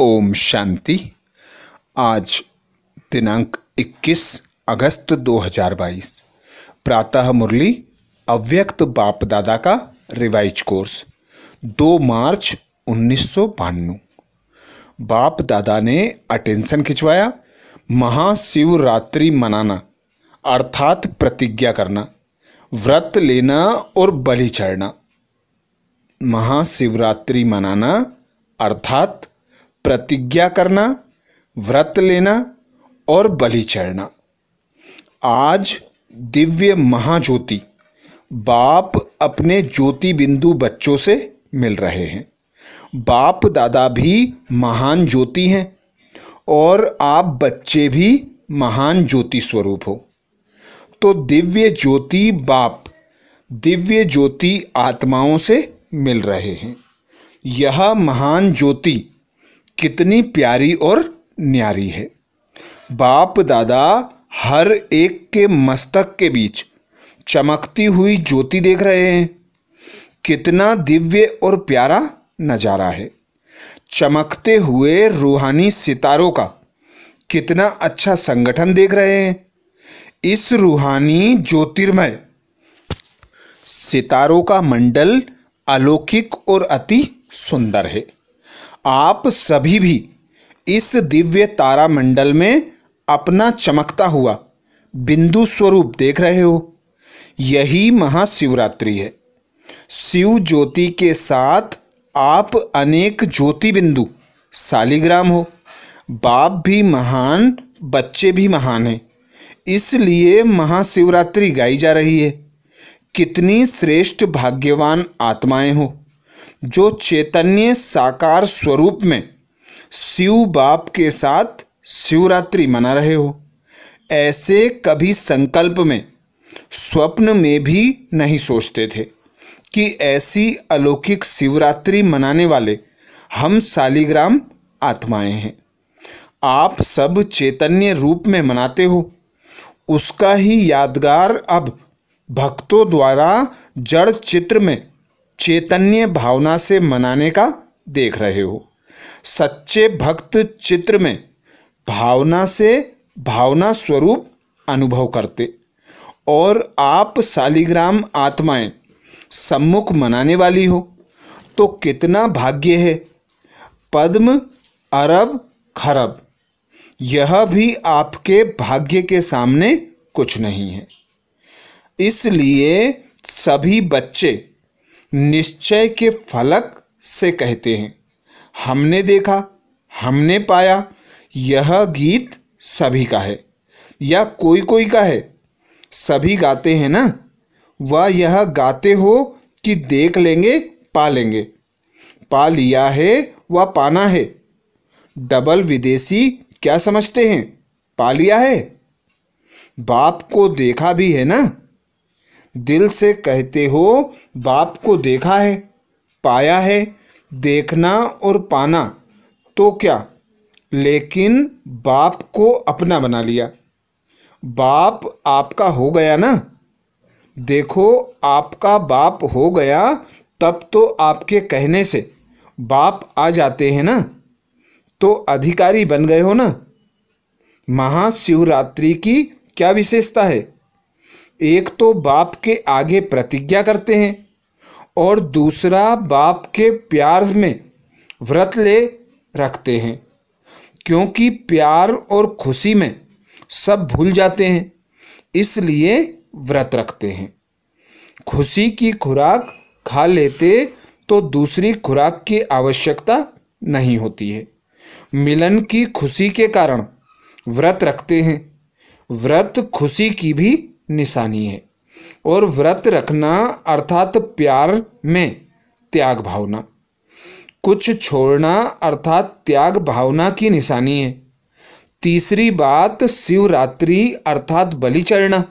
ओम शांति आज दिनांक 21 अगस्त 2022 प्रातः मुरली अव्यक्त बाप दादा का रिवाइज कोर्स 2 मार्च उन्नीस बाप दादा ने अटेंशन खिंचवाया महाशिवरात्रि मनाना अर्थात प्रतिज्ञा करना व्रत लेना और बलि चढ़ना महाशिवरात्रि मनाना अर्थात प्रतिज्ञा करना व्रत लेना और बलि चढ़ना आज दिव्य महाज्योति बाप अपने ज्योति बिंदु बच्चों से मिल रहे हैं बाप दादा भी महान ज्योति हैं और आप बच्चे भी महान ज्योति स्वरूप हो तो दिव्य ज्योति बाप दिव्य ज्योति आत्माओं से मिल रहे हैं यह महान ज्योति कितनी प्यारी और न्यारी है बाप दादा हर एक के मस्तक के बीच चमकती हुई ज्योति देख रहे हैं कितना दिव्य और प्यारा नज़ारा है चमकते हुए रूहानी सितारों का कितना अच्छा संगठन देख रहे हैं इस रूहानी ज्योतिर्मय सितारों का मंडल अलौकिक और अति सुंदर है आप सभी भी इस दिव्य तारामंडल में अपना चमकता हुआ बिंदु स्वरूप देख रहे हो यही महाशिवरात्रि है शिव ज्योति के साथ आप अनेक ज्योति बिंदु सालिग्राम हो बाप भी महान बच्चे भी महान हैं इसलिए महाशिवरात्रि गाई जा रही है कितनी श्रेष्ठ भाग्यवान आत्माएं हों जो चैतन्य साकार स्वरूप में शिव बाप के साथ शिवरात्रि मना रहे हो ऐसे कभी संकल्प में स्वप्न में भी नहीं सोचते थे कि ऐसी अलौकिक शिवरात्रि मनाने वाले हम शालिग्राम आत्माएं हैं आप सब चैतन्य रूप में मनाते हो उसका ही यादगार अब भक्तों द्वारा जड़ चित्र में चैतन्य भावना से मनाने का देख रहे हो सच्चे भक्त चित्र में भावना से भावना स्वरूप अनुभव करते और आप शालिग्राम आत्माएं सम्मुख मनाने वाली हो तो कितना भाग्य है पद्म अरब खरब यह भी आपके भाग्य के सामने कुछ नहीं है इसलिए सभी बच्चे निश्चय के फलक से कहते हैं हमने देखा हमने पाया यह गीत सभी का है या कोई कोई का है सभी गाते हैं ना वह यह गाते हो कि देख लेंगे पा लेंगे पा लिया है व पाना है डबल विदेशी क्या समझते हैं पा लिया है बाप को देखा भी है ना दिल से कहते हो बाप को देखा है पाया है देखना और पाना तो क्या लेकिन बाप को अपना बना लिया बाप आपका हो गया ना देखो आपका बाप हो गया तब तो आपके कहने से बाप आ जाते हैं ना तो अधिकारी बन गए हो ना महाशिवरात्रि की क्या विशेषता है एक तो बाप के आगे प्रतिज्ञा करते हैं और दूसरा बाप के प्यार में व्रत ले रखते हैं क्योंकि प्यार और खुशी में सब भूल जाते हैं इसलिए व्रत रखते हैं खुशी की खुराक खा लेते तो दूसरी खुराक की आवश्यकता नहीं होती है मिलन की खुशी के कारण व्रत रखते हैं व्रत खुशी की भी निशानी है और व्रत रखना अर्थात प्यार में त्याग भावना कुछ छोड़ना अर्थात त्याग भावना की निशानी है तीसरी बात शिवरात्रि अर्थात बलि चढ़ना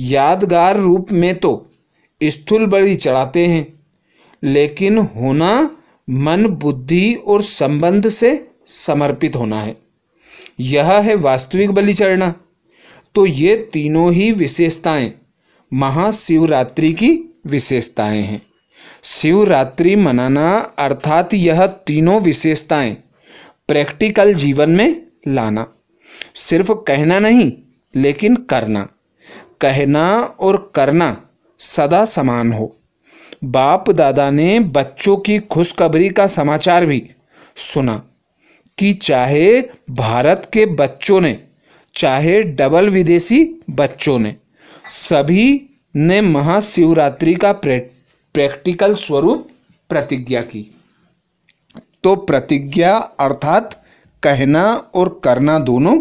यादगार रूप में तो स्थूल बलि चढ़ाते हैं लेकिन होना मन बुद्धि और संबंध से समर्पित होना है यह है वास्तविक बलि चढ़ना तो ये तीनों ही विशेषताएं महाशिवरात्रि की विशेषताएं हैं शिवरात्रि मनाना अर्थात यह तीनों विशेषताएं प्रैक्टिकल जीवन में लाना सिर्फ कहना नहीं लेकिन करना कहना और करना सदा समान हो बाप दादा ने बच्चों की खुशखबरी का समाचार भी सुना कि चाहे भारत के बच्चों ने चाहे डबल विदेशी बच्चों ने सभी ने महाशिवरात्रि का प्रैक्टिकल स्वरूप प्रतिज्ञा की तो प्रतिज्ञा अर्थात कहना और करना दोनों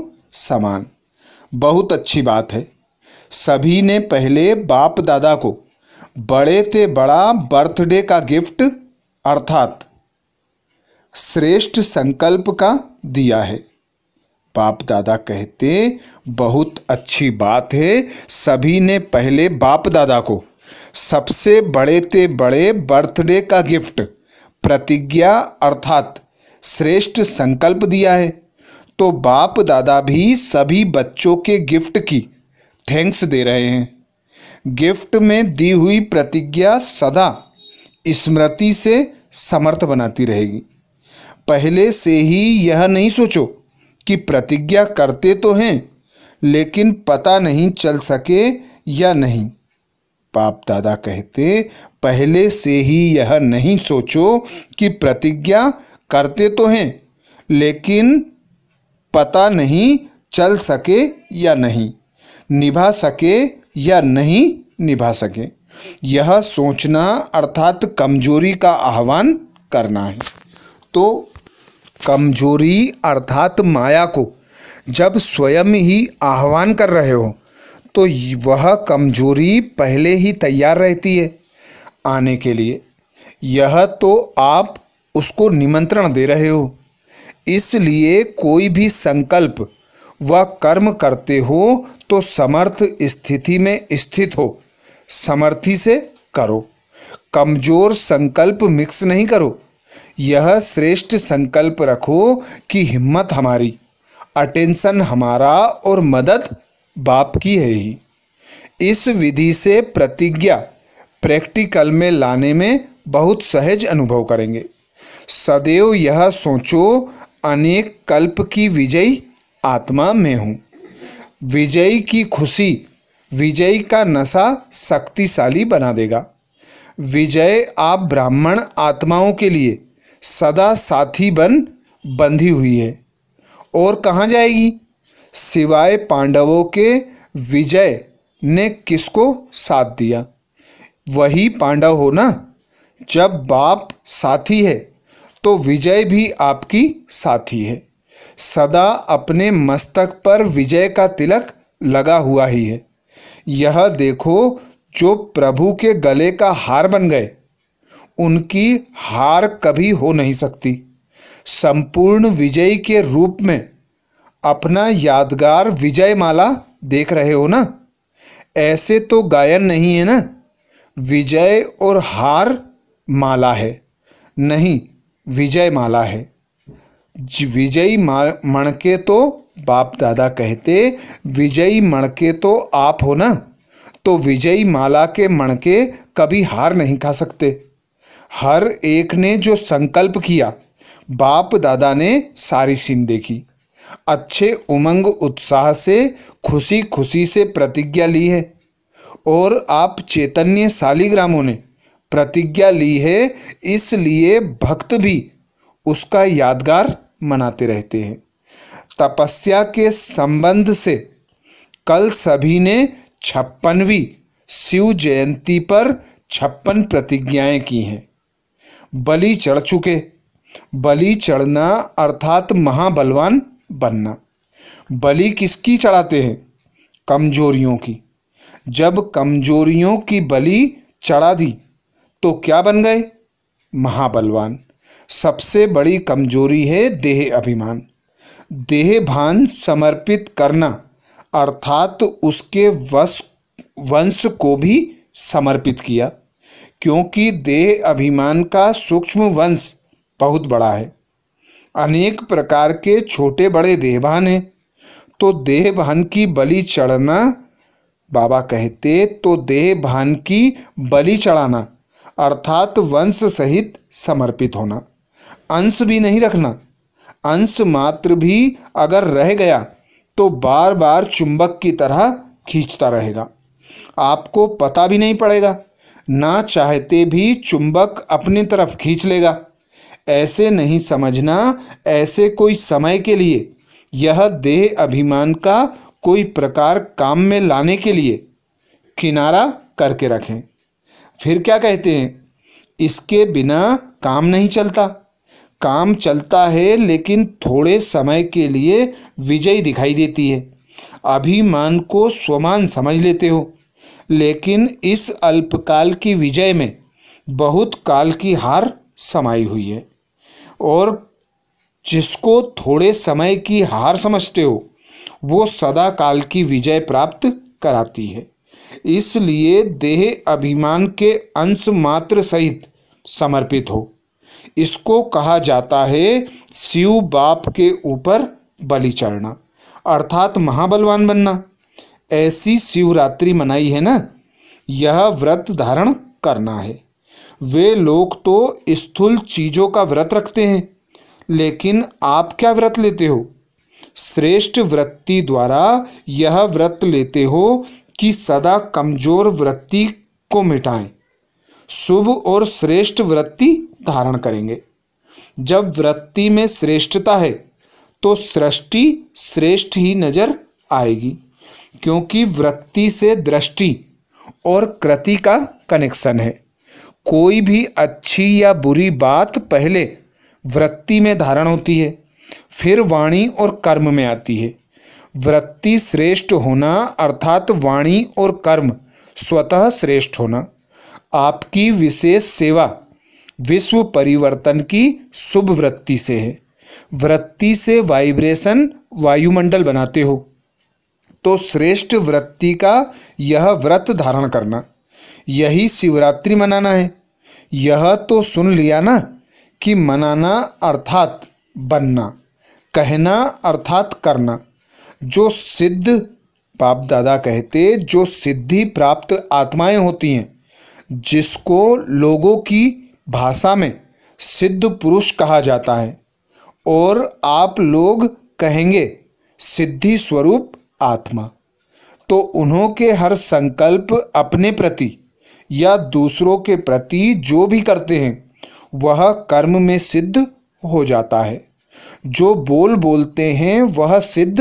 समान बहुत अच्छी बात है सभी ने पहले बाप दादा को बड़े से बड़ा बर्थडे का गिफ्ट अर्थात श्रेष्ठ संकल्प का दिया है बाप दादा कहते बहुत अच्छी बात है सभी ने पहले बाप दादा को सबसे बड़े ते बड़े बर्थडे का गिफ्ट प्रतिज्ञा अर्थात श्रेष्ठ संकल्प दिया है तो बाप दादा भी सभी बच्चों के गिफ्ट की थैंक्स दे रहे हैं गिफ्ट में दी हुई प्रतिज्ञा सदा स्मृति से समर्थ बनाती रहेगी पहले से ही यह नहीं सोचो की प्रतिज्ञा करते तो हैं लेकिन पता नहीं चल सके या नहीं बाप दादा कहते पहले से ही यह नहीं सोचो कि प्रतिज्ञा करते तो हैं लेकिन पता नहीं चल सके या नहीं निभा सके या नहीं निभा सके यह सोचना अर्थात कमजोरी का आह्वान करना है तो कमजोरी अर्थात माया को जब स्वयं ही आह्वान कर रहे हो तो वह कमजोरी पहले ही तैयार रहती है आने के लिए यह तो आप उसको निमंत्रण दे रहे हो इसलिए कोई भी संकल्प व कर्म करते हो तो समर्थ स्थिति में स्थित हो समर्थी से करो कमजोर संकल्प मिक्स नहीं करो यह श्रेष्ठ संकल्प रखो कि हिम्मत हमारी अटेंशन हमारा और मदद बाप की है ही इस विधि से प्रतिज्ञा प्रैक्टिकल में लाने में बहुत सहज अनुभव करेंगे सदैव यह सोचो अनेक कल्प की विजयी आत्मा में हूँ विजयी की खुशी विजयी का नशा शक्तिशाली बना देगा विजय आप ब्राह्मण आत्माओं के लिए सदा साथी बन बंधी हुई है और कहाँ जाएगी सिवाय पांडवों के विजय ने किसको साथ दिया वही पांडव हो ना जब बाप साथी है तो विजय भी आपकी साथी है सदा अपने मस्तक पर विजय का तिलक लगा हुआ ही है यह देखो जो प्रभु के गले का हार बन गए उनकी हार कभी हो नहीं सकती संपूर्ण विजय के रूप में अपना यादगार विजय माला देख रहे हो ना ऐसे तो गायन नहीं है ना विजय और हार माला है नहीं विजय माला है विजयी मणके तो बाप दादा कहते विजयी मणके तो आप हो ना तो विजयी माला के मणके कभी हार नहीं खा सकते हर एक ने जो संकल्प किया बाप दादा ने सारी सीन देखी अच्छे उमंग उत्साह से खुशी खुशी से प्रतिज्ञा ली है और आप चैतन्य सालीग्रामों ने प्रतिज्ञा ली है इसलिए भक्त भी उसका यादगार मनाते रहते हैं तपस्या के संबंध से कल सभी ने छप्पनवीं शिव जयंती पर छप्पन प्रतिज्ञाएं की हैं बलि चढ़ चुके बलि चढ़ना अर्थात महाबलवान बनना बलि किसकी चढ़ाते हैं कमजोरियों की जब कमजोरियों की बलि चढ़ा दी तो क्या बन गए महाबलवान सबसे बड़ी कमजोरी है देह अभिमान देह भान समर्पित करना अर्थात उसके वश वंश को भी समर्पित किया क्योंकि देह अभिमान का सूक्ष्म वंश बहुत बड़ा है अनेक प्रकार के छोटे बड़े देहभान हैं तो देह भान की बलि चढ़ना बाबा कहते तो देह भान की बलि चढ़ाना अर्थात वंश सहित समर्पित होना अंश भी नहीं रखना अंश मात्र भी अगर रह गया तो बार बार चुंबक की तरह खींचता रहेगा आपको पता भी नहीं पड़ेगा ना चाहते भी चुंबक अपनी तरफ खींच लेगा ऐसे नहीं समझना ऐसे कोई समय के लिए यह देह अभिमान का कोई प्रकार काम में लाने के लिए किनारा करके रखें फिर क्या कहते हैं इसके बिना काम नहीं चलता काम चलता है लेकिन थोड़े समय के लिए विजयी दिखाई देती है अभिमान को स्वमान समझ लेते हो लेकिन इस अल्पकाल की विजय में बहुत काल की हार समाई हुई है और जिसको थोड़े समय की हार समझते हो वो सदा काल की विजय प्राप्त कराती है इसलिए देह अभिमान के अंश मात्र सहित समर्पित हो इसको कहा जाता है शिव बाप के ऊपर बलि चढ़ना अर्थात महाबलवान बनना ऐसी शिवरात्रि मनाई है ना यह व्रत धारण करना है वे लोग तो स्थूल चीज़ों का व्रत रखते हैं लेकिन आप क्या व्रत लेते हो श्रेष्ठ वृत्ति द्वारा यह व्रत लेते हो कि सदा कमजोर वृत्ति को मिटाएं शुभ और श्रेष्ठ वृत्ति धारण करेंगे जब वृत्ति में श्रेष्ठता है तो सृष्टि श्रेष्ठ ही नजर आएगी क्योंकि वृत्ति से दृष्टि और कृति का कनेक्शन है कोई भी अच्छी या बुरी बात पहले वृत्ति में धारण होती है फिर वाणी और कर्म में आती है वृत्ति श्रेष्ठ होना अर्थात वाणी और कर्म स्वतः श्रेष्ठ होना आपकी विशेष सेवा विश्व परिवर्तन की शुभ वृत्ति से है वृत्ति से वाइब्रेशन वायुमंडल बनाते हो तो श्रेष्ठ वृत्ति का यह व्रत धारण करना यही शिवरात्रि मनाना है यह तो सुन लिया ना कि मनाना अर्थात बनना कहना अर्थात करना जो सिद्ध बाप दादा कहते जो सिद्धि प्राप्त आत्माएं होती हैं जिसको लोगों की भाषा में सिद्ध पुरुष कहा जाता है और आप लोग कहेंगे सिद्धि स्वरूप आत्मा तो उन्हों के हर संकल्प अपने प्रति या दूसरों के प्रति जो भी करते हैं वह कर्म में सिद्ध हो जाता है जो बोल बोलते हैं वह सिद्ध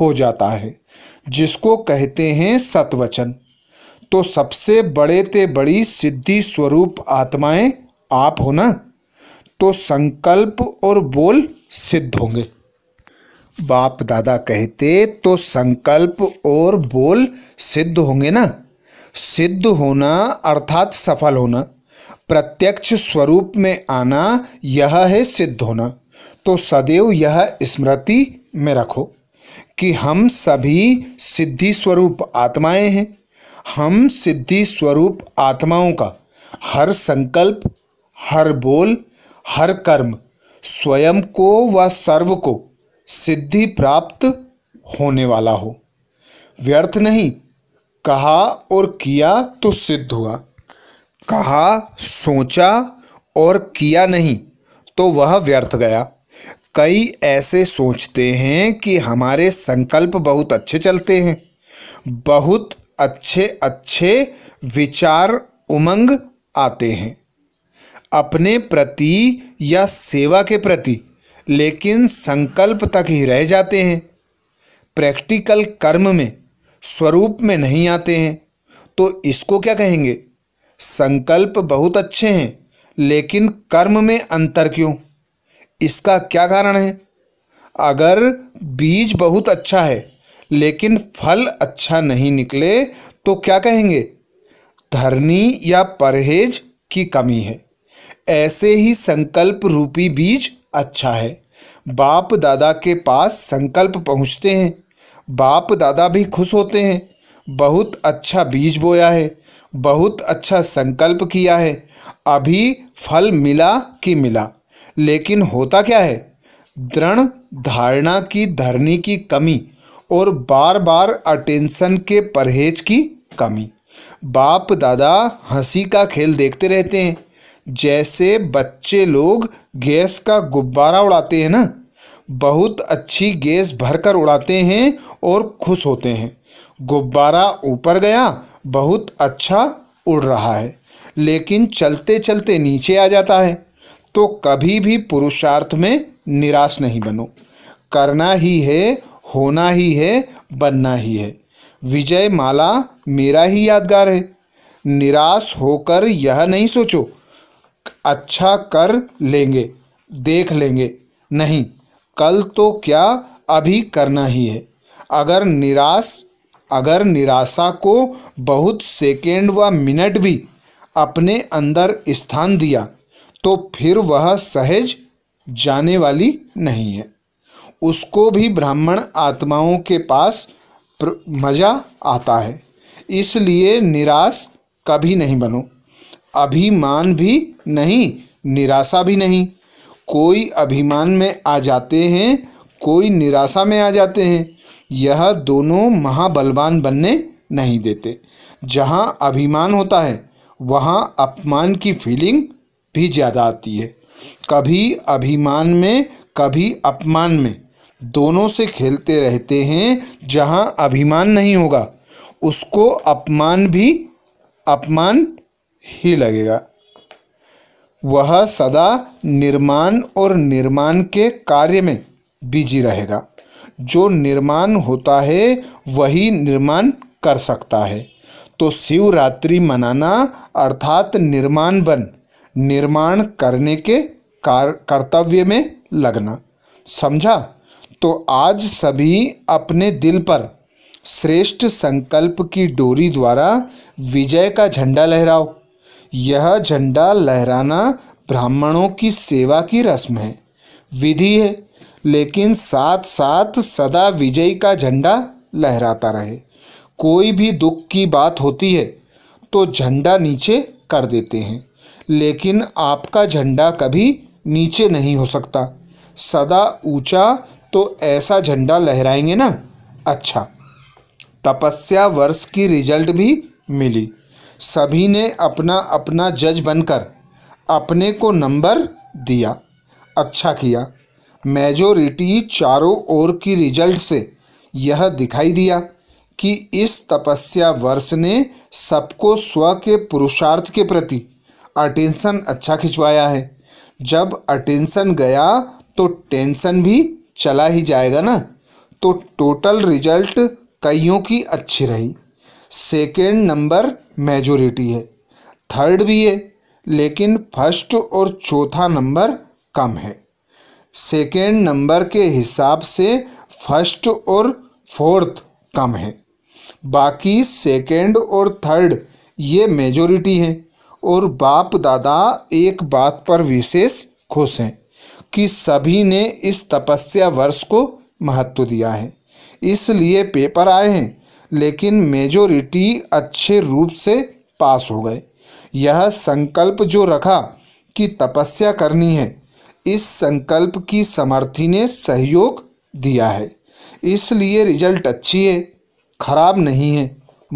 हो जाता है जिसको कहते हैं सतवचन तो सबसे बड़े ते बड़ी सिद्धि स्वरूप आत्माएं आप हो ना तो संकल्प और बोल सिद्ध होंगे बाप दादा कहते तो संकल्प और बोल सिद्ध होंगे ना सिद्ध होना अर्थात सफल होना प्रत्यक्ष स्वरूप में आना यह है सिद्ध होना तो सदैव यह स्मृति में रखो कि हम सभी सिद्धि स्वरूप आत्माएं हैं हम सिद्धि स्वरूप आत्माओं का हर संकल्प हर बोल हर कर्म स्वयं को व सर्व को सिद्धि प्राप्त होने वाला हो व्यर्थ नहीं कहा और किया तो सिद्ध हुआ कहा सोचा और किया नहीं तो वह व्यर्थ गया कई ऐसे सोचते हैं कि हमारे संकल्प बहुत अच्छे चलते हैं बहुत अच्छे अच्छे विचार उमंग आते हैं अपने प्रति या सेवा के प्रति लेकिन संकल्प तक ही रह जाते हैं प्रैक्टिकल कर्म में स्वरूप में नहीं आते हैं तो इसको क्या कहेंगे संकल्प बहुत अच्छे हैं लेकिन कर्म में अंतर क्यों इसका क्या कारण है अगर बीज बहुत अच्छा है लेकिन फल अच्छा नहीं निकले तो क्या कहेंगे धरनी या परहेज की कमी है ऐसे ही संकल्प रूपी बीज अच्छा है बाप दादा के पास संकल्प पहुँचते हैं बाप दादा भी खुश होते हैं बहुत अच्छा बीज बोया है बहुत अच्छा संकल्प किया है अभी फल मिला कि मिला लेकिन होता क्या है दृढ़ धारणा की धरनी की कमी और बार बार अटेंशन के परहेज की कमी बाप दादा हंसी का खेल देखते रहते हैं जैसे बच्चे लोग गैस का गुब्बारा उड़ाते हैं ना बहुत अच्छी गैस भरकर उड़ाते हैं और खुश होते हैं गुब्बारा ऊपर गया बहुत अच्छा उड़ रहा है लेकिन चलते चलते नीचे आ जाता है तो कभी भी पुरुषार्थ में निराश नहीं बनो करना ही है होना ही है बनना ही है विजय माला मेरा ही यादगार है निराश होकर यह नहीं सोचो अच्छा कर लेंगे देख लेंगे नहीं कल तो क्या अभी करना ही है अगर निराश अगर निराशा को बहुत सेकेंड व मिनट भी अपने अंदर स्थान दिया तो फिर वह सहज जाने वाली नहीं है उसको भी ब्राह्मण आत्माओं के पास मज़ा आता है इसलिए निराश कभी नहीं बनो अभिमान भी नहीं निराशा भी नहीं कोई अभिमान में आ जाते हैं कोई निराशा में आ जाते हैं यह दोनों महाबलवान बनने नहीं देते जहाँ अभिमान होता है वहाँ अपमान की फीलिंग भी ज़्यादा आती है कभी अभिमान में कभी अपमान में दोनों से खेलते रहते हैं जहाँ अभिमान नहीं होगा उसको अपमान भी अपमान ही लगेगा वह सदा निर्माण और निर्माण के कार्य में बिजी रहेगा जो निर्माण होता है वही निर्माण कर सकता है तो शिवरात्रि मनाना अर्थात निर्माण बन निर्माण करने के कार कर्तव्य में लगना समझा तो आज सभी अपने दिल पर श्रेष्ठ संकल्प की डोरी द्वारा विजय का झंडा लहराओ यह झंडा लहराना ब्राह्मणों की सेवा की रस्म है विधि है लेकिन साथ साथ सदा विजय का झंडा लहराता रहे कोई भी दुख की बात होती है तो झंडा नीचे कर देते हैं लेकिन आपका झंडा कभी नीचे नहीं हो सकता सदा ऊंचा तो ऐसा झंडा लहराएंगे ना अच्छा तपस्या वर्ष की रिजल्ट भी मिली सभी ने अपना अपना जज बनकर अपने को नंबर दिया अच्छा किया मेजोरिटी चारों ओर की रिजल्ट से यह दिखाई दिया कि इस तपस्या वर्ष ने सबको स्व के पुरुषार्थ के प्रति अटेंशन अच्छा खिंचवाया है जब अटेंशन गया तो टेंशन भी चला ही जाएगा ना तो टोटल रिजल्ट कईयों की अच्छी रही सेकेंड नंबर मेजोरिटी है थर्ड भी है लेकिन फर्स्ट और चौथा नंबर कम है सेकेंड नंबर के हिसाब से फर्स्ट और फोर्थ कम है बाकी सेकेंड और थर्ड ये मेजोरिटी हैं और बाप दादा एक बात पर विशेष खुश हैं कि सभी ने इस तपस्या वर्ष को महत्व दिया है इसलिए पेपर आए हैं लेकिन मेजोरिटी अच्छे रूप से पास हो गए यह संकल्प जो रखा कि तपस्या करनी है इस संकल्प की समर्थी ने सहयोग दिया है इसलिए रिजल्ट अच्छी है खराब नहीं है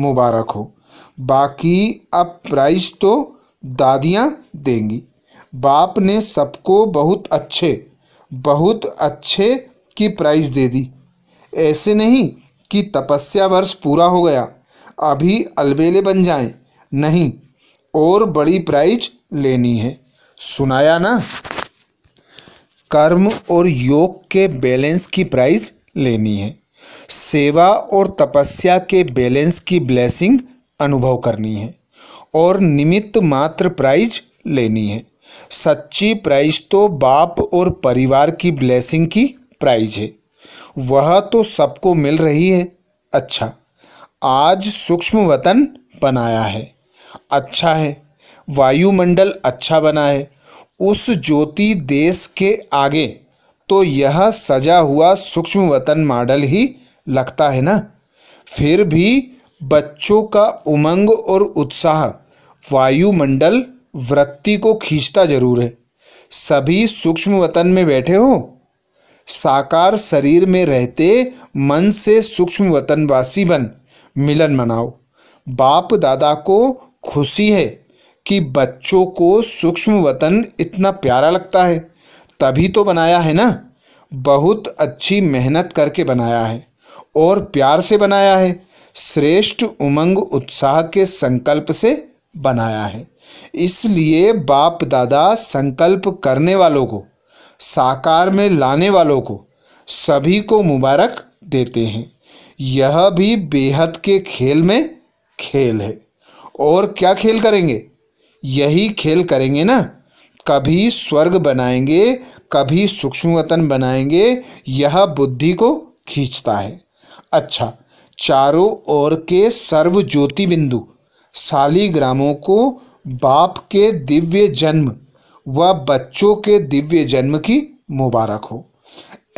मुबारक हो बाकी अब प्राइस तो दादियाँ देंगी बाप ने सबको बहुत अच्छे बहुत अच्छे की प्राइस दे दी ऐसे नहीं कि तपस्या वर्ष पूरा हो गया अभी अलबेले बन जाएं नहीं और बड़ी प्राइज लेनी है सुनाया ना कर्म और योग के बैलेंस की प्राइज लेनी है सेवा और तपस्या के बैलेंस की ब्लेसिंग अनुभव करनी है और निमित्त मात्र प्राइज लेनी है सच्ची प्राइज तो बाप और परिवार की ब्लेसिंग की प्राइज है वह तो सबको मिल रही है अच्छा आज सूक्ष्म वतन बनाया है अच्छा है वायुमंडल अच्छा बना है उस ज्योति देश के आगे तो यह सजा हुआ सूक्ष्म वतन मॉडल ही लगता है ना फिर भी बच्चों का उमंग और उत्साह वायुमंडल वृत्ति को खींचता जरूर है सभी सूक्ष्म वतन में बैठे हो साकार शरीर में रहते मन से सूक्ष्म वतनवासी बन मिलन मनाओ बाप दादा को खुशी है कि बच्चों को सूक्ष्म वतन इतना प्यारा लगता है तभी तो बनाया है ना बहुत अच्छी मेहनत करके बनाया है और प्यार से बनाया है श्रेष्ठ उमंग उत्साह के संकल्प से बनाया है इसलिए बाप दादा संकल्प करने वालों को साकार में लाने वालों को सभी को मुबारक देते हैं यह भी बेहद के खेल में खेल है और क्या खेल करेंगे यही खेल करेंगे ना कभी स्वर्ग बनाएंगे कभी सूक्ष्म वतन बनाएंगे यह बुद्धि को खींचता है अच्छा चारों ओर के सर्व ज्योति बिंदु सालीग्रामों को बाप के दिव्य जन्म व बच्चों के दिव्य जन्म की मुबारक हो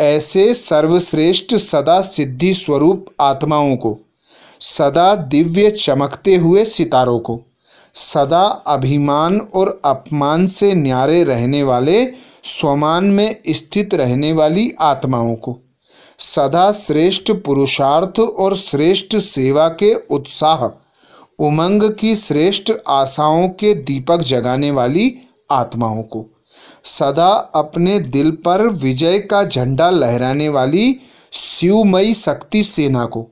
ऐसे सर्वश्रेष्ठ सदा सिद्धि स्वरूप आत्माओं को सदा दिव्य चमकते हुए सितारों को सदा अभिमान और अपमान से न्यारे रहने वाले स्वमान में स्थित रहने वाली आत्माओं को सदा श्रेष्ठ पुरुषार्थ और श्रेष्ठ सेवा के उत्साह उमंग की श्रेष्ठ आशाओं के दीपक जगाने वाली आत्माओं को सदा अपने दिल पर विजय का झंडा लहराने वाली शिवमयी शक्ति सेना को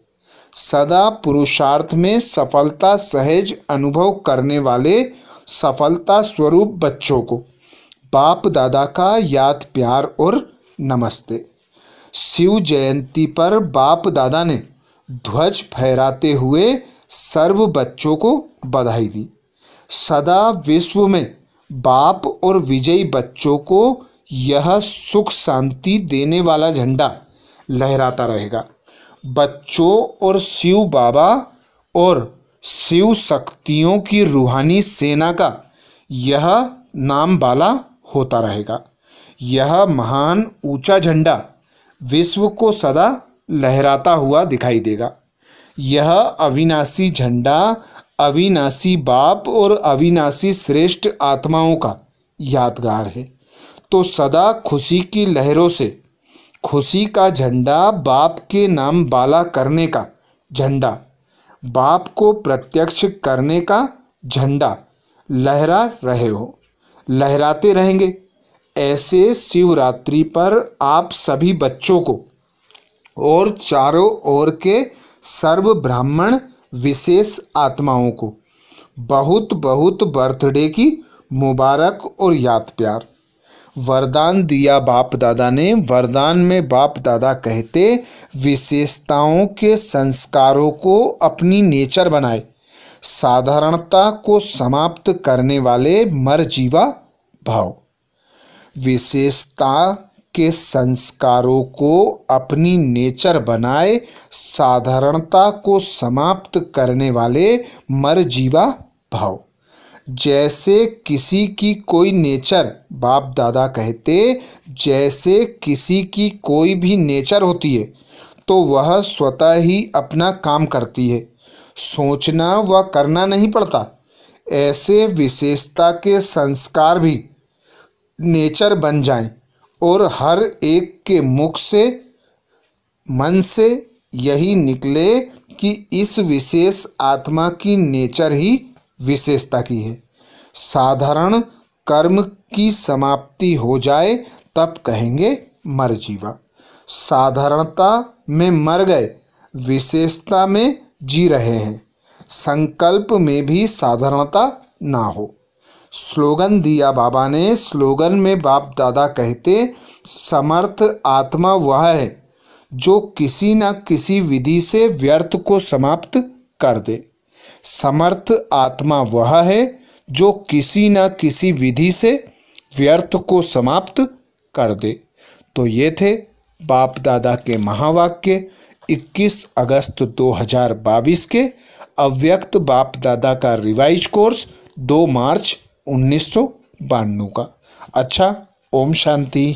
सदा पुरुषार्थ में सफलता सहज अनुभव करने वाले सफलता स्वरूप बच्चों को बाप दादा का याद प्यार और नमस्ते शिव जयंती पर बाप दादा ने ध्वज फहराते हुए सर्व बच्चों को बधाई दी सदा विश्व में बाप और विजयी बच्चों को यह सुख शांति देने वाला झंडा लहराता रहेगा बच्चों और शिव बाबा और शिव शक्तियों की रूहानी सेना का यह नाम वाला होता रहेगा यह महान ऊंचा झंडा विश्व को सदा लहराता हुआ दिखाई देगा यह अविनाशी झंडा अविनाशी बाप और अविनाशी श्रेष्ठ आत्माओं का यादगार है तो सदा खुशी की लहरों से खुशी का झंडा बाप के नाम बाला करने का झंडा बाप को प्रत्यक्ष करने का झंडा लहरा रहे हो लहराते रहेंगे ऐसे शिवरात्रि पर आप सभी बच्चों को और चारों ओर के सर्व ब्राह्मण विशेष आत्माओं को बहुत बहुत बर्थडे की मुबारक और याद प्यार वरदान दिया बाप दादा ने वरदान में बाप दादा कहते विशेषताओं के संस्कारों को अपनी नेचर बनाए साधारणता को समाप्त करने वाले मर जीवा भाव विशेषता के संस्कारों को अपनी नेचर बनाए साधारणता को समाप्त करने वाले मरजीवा भाव जैसे किसी की कोई नेचर बाप दादा कहते जैसे किसी की कोई भी नेचर होती है तो वह स्वतः ही अपना काम करती है सोचना व करना नहीं पड़ता ऐसे विशेषता के संस्कार भी नेचर बन जाएं और हर एक के मुख से मन से यही निकले कि इस विशेष आत्मा की नेचर ही विशेषता की है साधारण कर्म की समाप्ति हो जाए तब कहेंगे मर जीवा साधारणता में मर गए विशेषता में जी रहे हैं संकल्प में भी साधारणता ना हो स्लोगन दिया बाबा ने स्लोगन में बाप दादा कहते समर्थ आत्मा वह है जो किसी न किसी विधि से व्यर्थ को समाप्त कर दे समर्थ आत्मा वह है जो किसी न किसी विधि से व्यर्थ को समाप्त कर दे तो ये थे बाप दादा के महावाक्य 21 अगस्त 2022 के अव्यक्त बाप दादा का रिवाइज कोर्स 2 मार्च उन्नीस सौ बानवे का अच्छा ओम शांति